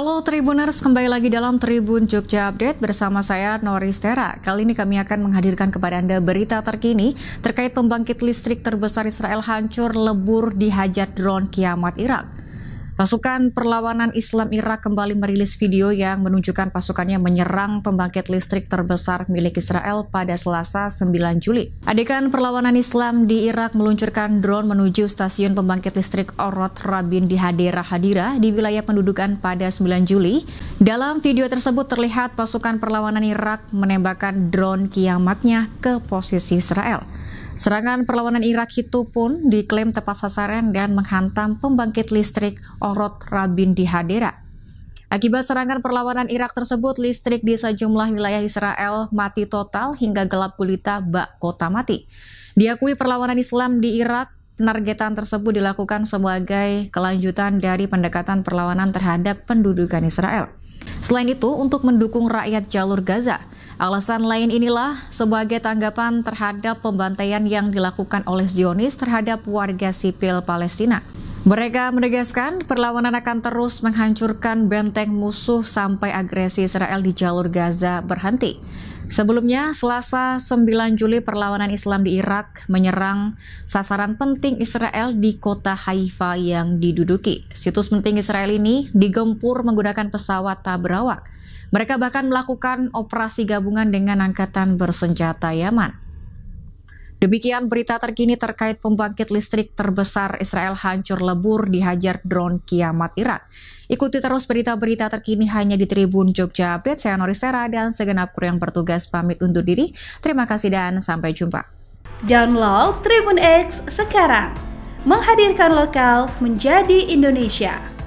Halo Tribuners, kembali lagi dalam Tribun Jogja Update bersama saya Noris Tera. Kali ini kami akan menghadirkan kepada Anda berita terkini terkait pembangkit listrik terbesar Israel hancur lebur hajat drone kiamat Irak. Pasukan perlawanan Islam Irak kembali merilis video yang menunjukkan pasukannya menyerang pembangkit listrik terbesar milik Israel pada Selasa 9 Juli. Adegan perlawanan Islam di Irak meluncurkan drone menuju stasiun pembangkit listrik Orot Rabin di Hadera Hadira di wilayah pendudukan pada 9 Juli. Dalam video tersebut terlihat pasukan perlawanan Irak menembakkan drone kiamatnya ke posisi Israel. Serangan perlawanan Irak itu pun diklaim tepat sasaran dan menghantam pembangkit listrik Orot Rabin di Hadera. Akibat serangan perlawanan Irak tersebut, listrik di sejumlah wilayah Israel mati total hingga gelap gulita bak kota mati. Diakui perlawanan Islam di Irak, penargetan tersebut dilakukan sebagai kelanjutan dari pendekatan perlawanan terhadap pendudukan Israel. Selain itu, untuk mendukung rakyat jalur Gaza, Alasan lain inilah sebagai tanggapan terhadap pembantaian yang dilakukan oleh Zionis terhadap warga sipil Palestina. Mereka menegaskan perlawanan akan terus menghancurkan benteng musuh sampai agresi Israel di jalur Gaza berhenti. Sebelumnya, Selasa 9 Juli perlawanan Islam di Irak menyerang sasaran penting Israel di kota Haifa yang diduduki. Situs penting Israel ini digempur menggunakan pesawat tak mereka bahkan melakukan operasi gabungan dengan Angkatan Bersenjata Yaman. Demikian berita terkini terkait pembangkit listrik terbesar Israel hancur lebur dihajar drone kiamat Irak. Ikuti terus berita-berita terkini hanya di Tribun Jogja Update. Saya Tera dan segenap kru yang bertugas pamit undur diri. Terima kasih dan sampai jumpa. Download Tribun X sekarang. Menghadirkan lokal menjadi Indonesia.